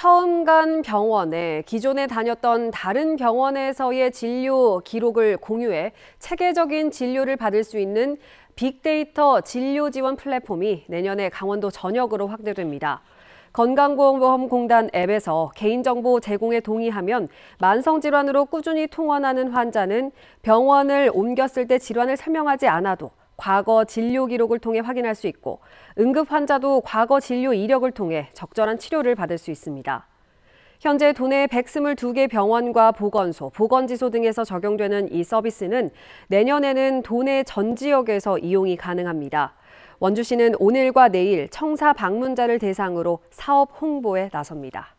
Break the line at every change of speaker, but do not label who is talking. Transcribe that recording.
처음 간 병원에 기존에 다녔던 다른 병원에서의 진료 기록을 공유해 체계적인 진료를 받을 수 있는 빅데이터 진료 지원 플랫폼이 내년에 강원도 전역으로 확대됩니다. 건강보험공단 앱에서 개인정보 제공에 동의하면 만성질환으로 꾸준히 통원하는 환자는 병원을 옮겼을 때 질환을 설명하지 않아도 과거 진료 기록을 통해 확인할 수 있고 응급 환자도 과거 진료 이력을 통해 적절한 치료를 받을 수 있습니다. 현재 도내 122개 병원과 보건소, 보건지소 등에서 적용되는 이 서비스는 내년에는 도내 전 지역에서 이용이 가능합니다. 원주시는 오늘과 내일 청사 방문자를 대상으로 사업 홍보에 나섭니다.